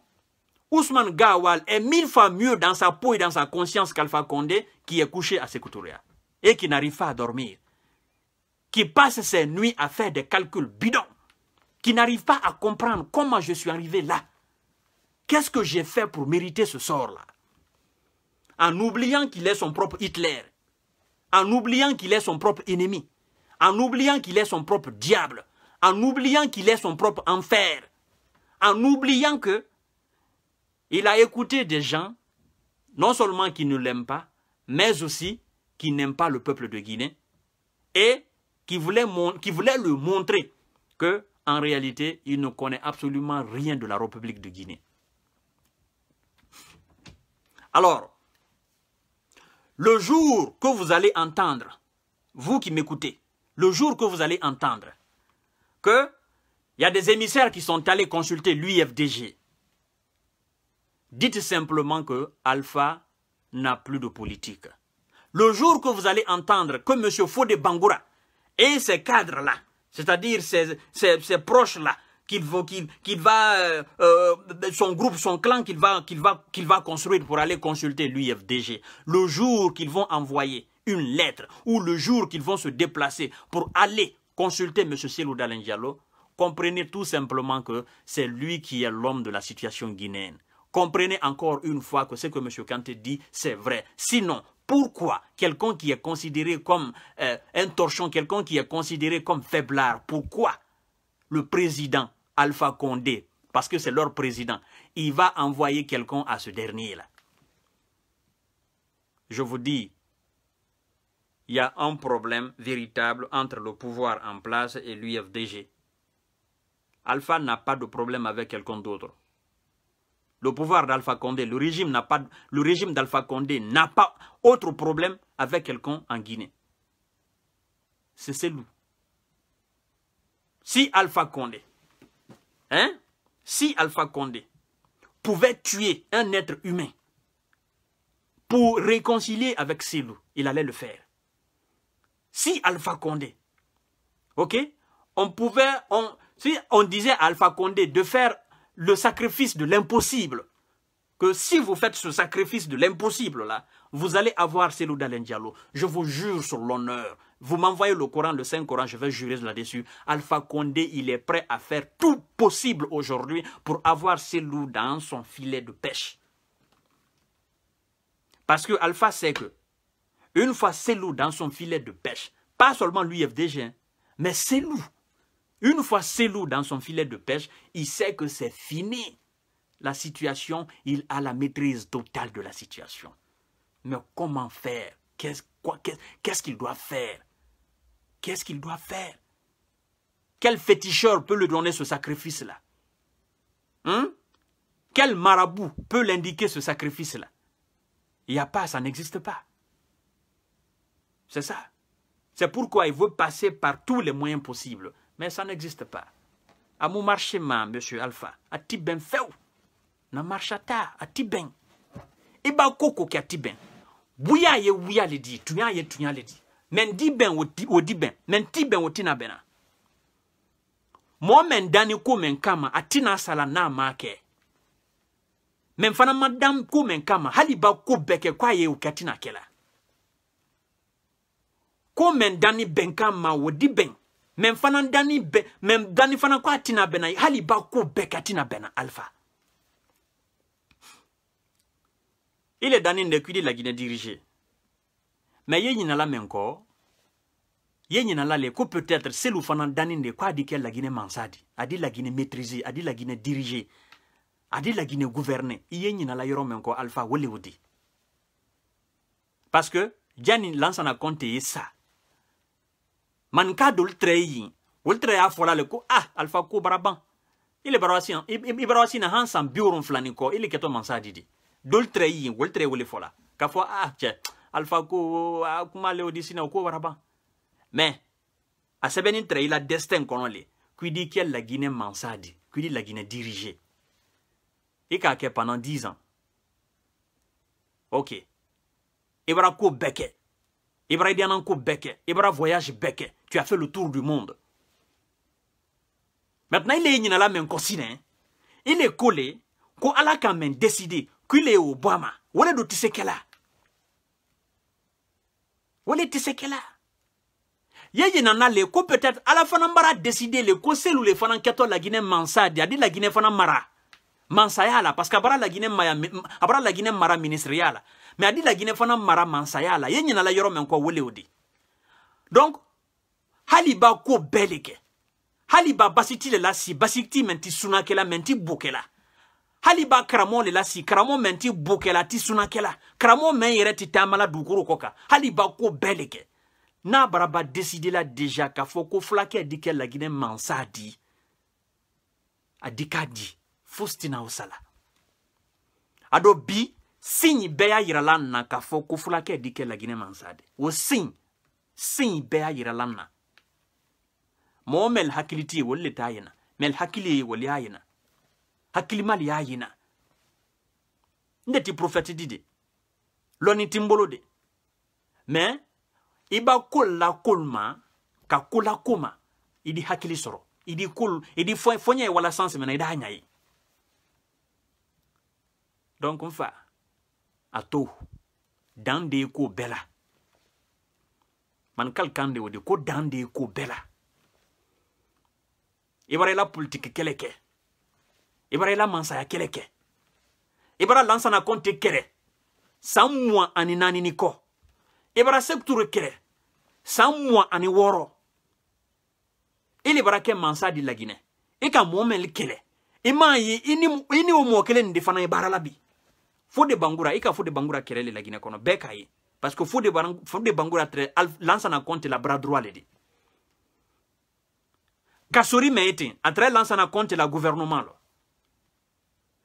Ousmane Gawal est mille fois mieux dans sa peau et dans sa conscience qu'Alpha Condé qui est couché à Sekoutoria et qui n'arrive pas à dormir, qui passe ses nuits à faire des calculs bidons qui n'arrive pas à comprendre comment je suis arrivé là. Qu'est-ce que j'ai fait pour mériter ce sort-là En oubliant qu'il est son propre Hitler, en oubliant qu'il est son propre ennemi, en oubliant qu'il est son propre diable, en oubliant qu'il est son propre enfer, en oubliant que il a écouté des gens, non seulement qui ne l'aiment pas, mais aussi qui n'aiment pas le peuple de Guinée, et qui qui voulaient lui montrer que en réalité, il ne connaît absolument rien de la République de Guinée. Alors, le jour que vous allez entendre, vous qui m'écoutez, le jour que vous allez entendre que il y a des émissaires qui sont allés consulter l'UFDG, dites simplement que Alpha n'a plus de politique. Le jour que vous allez entendre que M. Fodé Bangoura et ses cadres-là c'est-à-dire ces, proches-là, qu'il va, euh, euh, son groupe, son clan qu'il va, construire pour aller consulter l'UFDG. Le jour qu'ils vont envoyer une lettre ou le jour qu'ils vont se déplacer pour aller consulter M. Selou comprenez tout simplement que c'est lui qui est l'homme de la situation guinéenne. Comprenez encore une fois que ce que M. Kanté dit, c'est vrai. Sinon, pourquoi quelqu'un qui est considéré comme euh, un torchon, quelqu'un qui est considéré comme faiblard, pourquoi le président Alpha Condé, parce que c'est leur président, il va envoyer quelqu'un à ce dernier-là Je vous dis, il y a un problème véritable entre le pouvoir en place et l'UFDG. Alpha n'a pas de problème avec quelqu'un d'autre le pouvoir d'Alpha Condé, le régime n'a pas, le régime d'Alpha Condé n'a pas autre problème avec quelqu'un en Guinée. C'est loups. Si Alpha Condé, hein, si Alpha Condé pouvait tuer un être humain pour réconcilier avec loups, il allait le faire. Si Alpha Condé, ok, on pouvait, on, si on disait à Alpha Condé de faire le sacrifice de l'impossible, que si vous faites ce sacrifice de l'impossible là, vous allez avoir loups dans Diallo. Je vous jure sur l'honneur. Vous m'envoyez le Coran, le Saint-Coran, je vais jurer là-dessus. Alpha Condé, il est prêt à faire tout possible aujourd'hui pour avoir loups dans son filet de pêche. Parce que Alpha sait que, une fois loups dans son filet de pêche, pas seulement l'UFDG, hein, mais loups. Une fois loups dans son filet de pêche, il sait que c'est fini. La situation, il a la maîtrise totale de la situation. Mais comment faire Qu'est-ce qu'il doit faire Qu'est-ce qu'il doit faire Quel féticheur peut lui donner ce sacrifice-là hein? Quel marabout peut l'indiquer ce sacrifice-là Il n'y a pas, ça n'existe pas. C'est ça. C'est pourquoi il veut passer par tous les moyens possibles Mais ça n'existe pas. À mon marché, monsieur Alpha, à Tibin Feu, na marchata, à Tibin. Et bah, coco qui a Tibin. Bouya ye ouya le di, tuya ye tuya le dit. Men di ben ou di ben, men ti ben o tina bena. Mou men dani kou men kama, atina sala na make. Men fana madame kou men kama, haliba kou beke kwa ye ou ukatina kela. Kou men dani ben kama, ou di ben. même fanan dani bɛ dani fana kwa a tɛna hali i b'a il est la Guinée dirigée mais ye menko. le peut-être selu fana dani de quoi a la gine mansadi, mansa di a di gine maîtriser a la guinée diriger a gouverne. laginɛ gouverner ye parce que jani lansana a ye sa man ka dol tre yi a fola le ah, ko ah alfa ko baraban il barwasi. i na han san bi wolonfila il kɔ man kɛtɔ mansa didi dol treyi yi wol ah Alpha alfa ko a kuma le ko baraban mais a sɛbɛnnin treyi la destin kɔnɔ le k'i di kɛ laginɛ mansa di k'i di laginɛ dirige i k'a kɛ pendant 10 ans ok ko Ibra Idiananko Beke, Ibra Voyage Beke, tu as fait le tour du monde. Maintenant, il est là, mais hein. Il est collé, Ko a quand même décidé qu'il est Obama. Voilà do tu sais qu'elle a. Voilà tu sais qu'elle a. Yeye nana le ko peut-être ala fana mara décider le ko ou le fana l'a Guinée mansa di a di mansaya la parce que a bara laginɛ maya a bara laginɛ mara minisiriya la mais a di laginɛ fana mara mansaya la ye ɲinala yɔrɔ min kɔ wele o de donc hali b'a ko bɛɛ le kɛ hali b'a basiti le la si basiti mɛn ti sunakɛla mɛn ti bokɛla hali b'a karamɔgɔ le la si karamɔgɔ mɛn ti bokɛla ti sunakɛla karamɔgɔ mɛn yɛrɛ ti taamala dugukoro kɔ kan hali b'a ko bɛɛ le kɛ n'a baraba desidela deja k'a fɔ ko fulakɛ di kɛ laginɛ mansa di a di k'a di fosi na o ado bi sin bɛɛ y'a yirala na k'a fɔ ko fulakɛ di kɛ laginɛ mansa o sin sin bɛɛ y'a yirala n na mɔgɔ mɛli hakili tɛ ye wali le t'a yina mɛli hakili ye wali y'a yina hakilima le y'a yina n de ti profɛti di de lɔnni ti n bolo de mɛ i b'a ko la ko ma ka ko la ko ma i di hakili sɔrɔ i di ko i di fɔɲɛ ye walasa sɛmɛna i d'a ɲa ye donc n fa a to dan de ye ko bɛɛ la manikali kan de o de ko dan de ye ko bɛɛ la i bara i la politiki kɛlɛ kɛ i bara i la mansaya kɛlɛ kɛ i bara lansana kɔnte kɛrɛ san mugan ani naani ni kɔ i bara sekiture kɛrɛ san mugan ani wɔɔrɔ i le bara kɛ mansa di laginɛ i ka mɔmɛli kɛlɛ i m'a ye i ni o mɔɔ kelen nin de fana ye baara la bi fo bangura i ka bangura Kirele le laginɛ kɔnɔ bɛɛ parce que bangura de bangura lance lansana compte la bras droit le de ka sori mɛn ye compte a la gouvernement lo.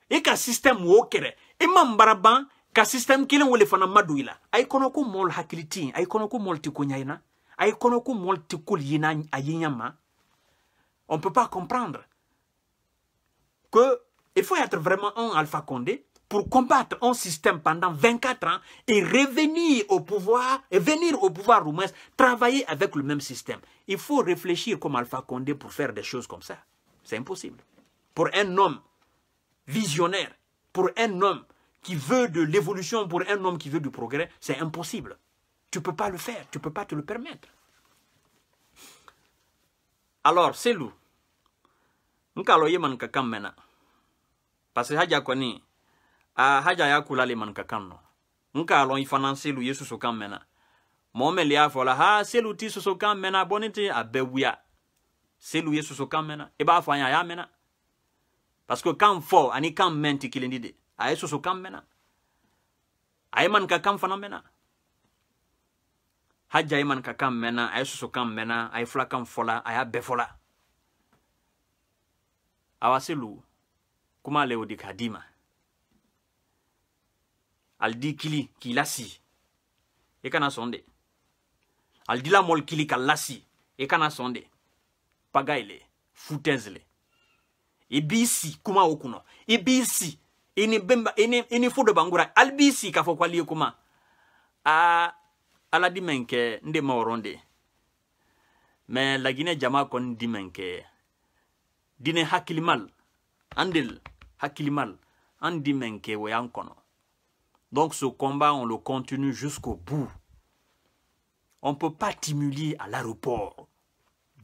Ika e system système wo kɛrɛ i e ka système kelen wole fana maduila don i la a y'i kɔnɔ ko mɔl hakili tɛ yen a on peut pas comprendre que il faut être vraiment un alpha condé pour combattre un système pendant 24 ans et revenir au pouvoir, et venir au pouvoir roumain, travailler avec le même système. Il faut réfléchir comme Alpha Condé pour faire des choses comme ça. C'est impossible. Pour un homme visionnaire, pour un homme qui veut de l'évolution, pour un homme qui veut du progrès, c'est impossible. Tu ne peux pas le faire, tu ne peux pas te le permettre. Alors, c'est loup. Parce que a haja y'a kula le manika kan nɔ n k'a lɔn i fana selu ye sosokan mɛnna mɔɔ le y'a fɔla ha selu t'i sosokan mɛnna bɔ ne tɛ a bɛɛ wuya selu ye sosokan mɛnna i b'a fɔ an ye a y'a mɛnna parce que kan fɔ ani kan menti tɛ kelen di de a ye sosokan mɛnna a ye manika kan fana mena haja ye manika kan mɛnna a ye sosokan mɛnna a ye filakan fɔla a y'a bɛɛ awa selu kuma le o di k'a d'i ma al di kili k'i lasi i kana sonde de al dila kili ka lasi i kana sonde pagaile futezle le bisi kuma okuno e bisi ini bemba ini ini fudo bangura ni i ni fo kuma a ala di mɛ nkɛ ma jama kɔni di mɛ hakilimal andil hakilimal andimenke di mɛ Donc ce combat, on le continue jusqu'au bout. On ne peut pas t'humilier à l'aéroport.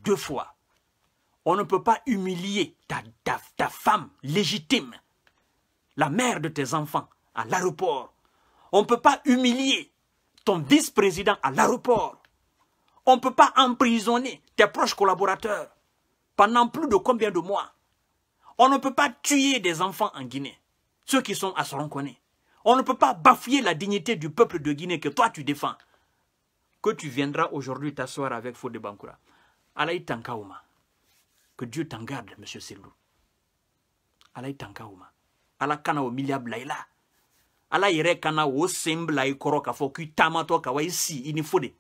Deux fois. On ne peut pas humilier ta, ta, femme légitime, la mère de tes enfants, à l'aéroport. On ne peut pas humilier ton vice-président à l'aéroport. On ne peut pas emprisonner tes proches collaborateurs pendant plus de combien de mois. On ne peut pas tuer des enfants en Guinée, ceux qui sont à Soronkoné. On ne peut pas bafouer la dignité du peuple de Guinée que toi tu défends. Que tu viendras aujourd'hui t'asseoir avec Fode Bankura. Alaï Tankaouma. Que Dieu t'en garde, M. Selou. Alaï Tankaouma. Ala kana o miliab Laila. Ala kana koro foku tamato kawa ici, Inifode.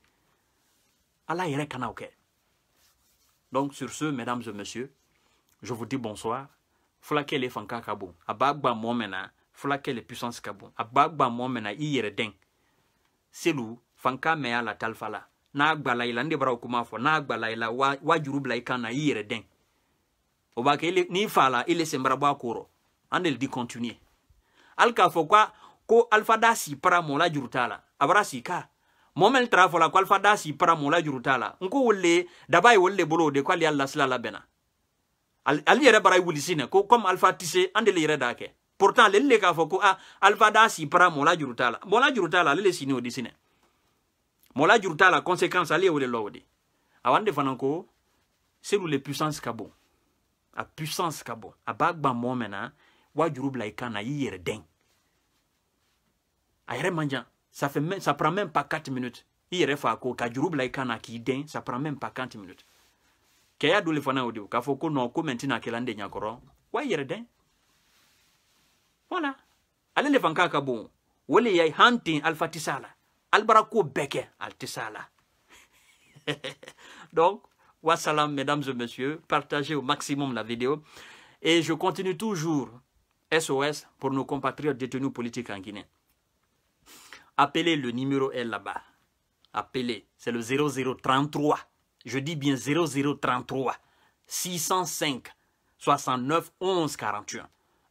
Ala Ire kana ok. Donc sur ce, mesdames et messieurs, je vous dis bonsoir. Flaquez les fankakabou. Abagba momena. fula kele puissance ka bon a gba gba mɔɔ mɛna i yɛrɛ dɛn selu fanka mɛn a la talifa la n'a gbala i la n de bɔra o kuma fɔ n'a gbala i la wa juru bila i kan na i yɛrɛ dɛn o b'a kɛ n'i fa la i le bɔ a korɔ an de le di continue hali k'a fɔ ko ko alifa da si para mɔɔ la juru t'a la a bara si ka mɔɔ mɛn tara fɔ la ko alifa da si para mɔɔ la juru t'a la n ko wele le daba ye wele le bolo o de ko y'a lasila labɛnna ale yɛrɛ bara i wulisi nɛ ko comme alifa tise an de le yɛrɛ d'a kɛ Portan lè lè ka fokou a alfadasi pran moun la jirouta bon. la. Moun la jirouta la lè lè sinè ou disine. Moun la jirouta la konsekans a lè ou lè lò ou di. A wan de fanan kou, selou lè püsans kabou. A püsans kabou. A bag ban moun mena, waj jirou blaikan a yire deng. A yire manjan, sa pran men pa kat minute. Yire fakou, ka jirou blaikan a ki deng, sa pran men pa kat minute. Kaya dou le fanan ou di ou, ka fokou nou kou men ti nan ke lande nyan koron, waj yire deng. Voilà. Allez les fanka à Wole Ou les yai hantin alfa tisala. Al beke beke, al tisala. donc mesdames et messieurs partagez au maximum la vidéo et je continue toujours SOS pour nos compatriotes détenus politiques en Guinée appelez le numéro L là-bas appelez c'est le 0033 je dis bien 0033 605 69 11 41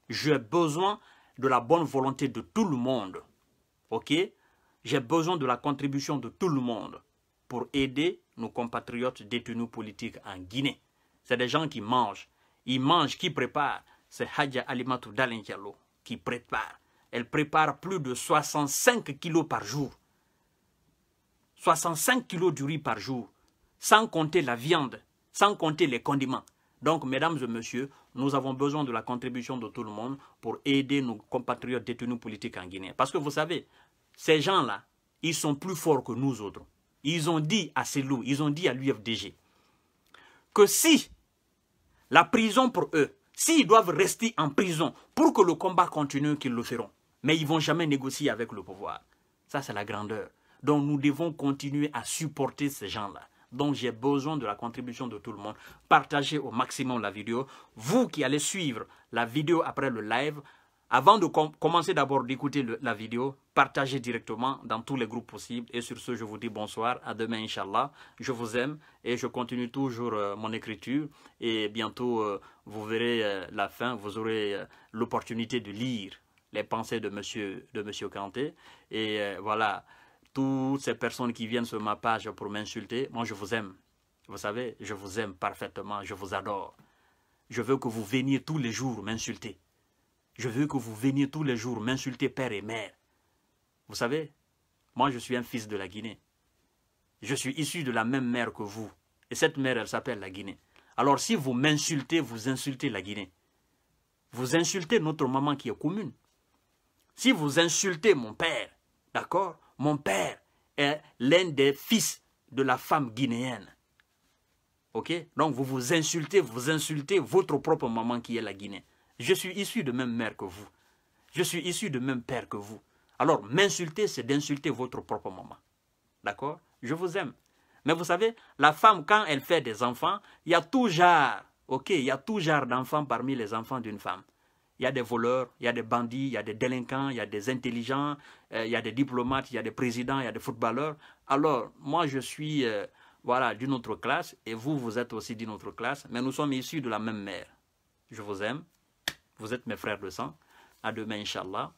j'ai besoin de la bonne volonté de tout le monde. OK J'ai besoin de la contribution de tout le monde pour aider nos compatriotes détenus politiques en Guinée. C'est des gens qui mangent. Ils mangent, qui préparent. C'est Hadja Alimatou Diallo qui prépare. Elle prépare plus de 65 kilos par jour. 65 kilos du riz par jour, sans compter la viande, sans compter les condiments. Donc, mesdames et messieurs, nous avons besoin de la contribution de tout le monde pour aider nos compatriotes détenus politiques en Guinée. Parce que vous savez, ces gens-là, ils sont plus forts que nous autres. Ils ont dit à loups, ils ont dit à l'UFDG, que si la prison pour eux, s'ils doivent rester en prison pour que le combat continue, qu'ils le feront. Mais ils ne vont jamais négocier avec le pouvoir. Ça, c'est la grandeur. Donc nous devons continuer à supporter ces gens-là. Donc j'ai besoin de la contribution de tout le monde. Partagez au maximum la vidéo. Vous qui allez suivre la vidéo après le live, avant de commencer d'abord d'écouter la vidéo, partagez directement dans tous les groupes possibles. Et sur ce, je vous dis bonsoir, à demain, Inch'Allah. Je vous aime et je continue toujours euh, mon écriture. Et bientôt, euh, vous verrez euh, la fin, vous aurez l'opportunité de lire les pensées de Monsieur, de monsieur Kanté. Et voilà toutes ces personnes qui viennent sur ma page pour m'insulter, moi je vous aime. Vous savez, je vous aime parfaitement, je vous adore. Je veux que vous veniez tous les jours m'insulter. Je veux que vous veniez tous les jours m'insulter père et mère. Vous savez, moi je suis un fils de la Guinée. Je suis issu de la même mère que vous. Et cette mère, elle s'appelle la Guinée. Alors si vous m'insultez, vous insultez la Guinée. Vous insultez notre maman qui est commune. Si vous insultez mon père, d'accord mon père est l'un des fils de la femme guinéenne. OK Donc vous vous insultez, vous insultez votre propre maman qui est la Guinée. Je suis issu de même mère que vous. Je suis issu de même père que vous. Alors m'insulter, c'est d'insulter votre propre maman. D'accord Je vous aime. Mais vous savez, la femme, quand elle fait des enfants, il y a tout ok, il y a tout genre d'enfants parmi les enfants d'une femme. Il y a des voleurs, il y a des bandits, il y a des délinquants, il y a des intelligents, euh, il y a des diplomates, il y a des présidents, il y a des footballeurs. Alors, moi, je suis euh, voilà, d'une autre classe et vous, vous êtes aussi d'une autre classe, mais nous sommes issus de la même mère. Je vous aime, vous êtes mes frères de sang. À demain, Inch'Allah.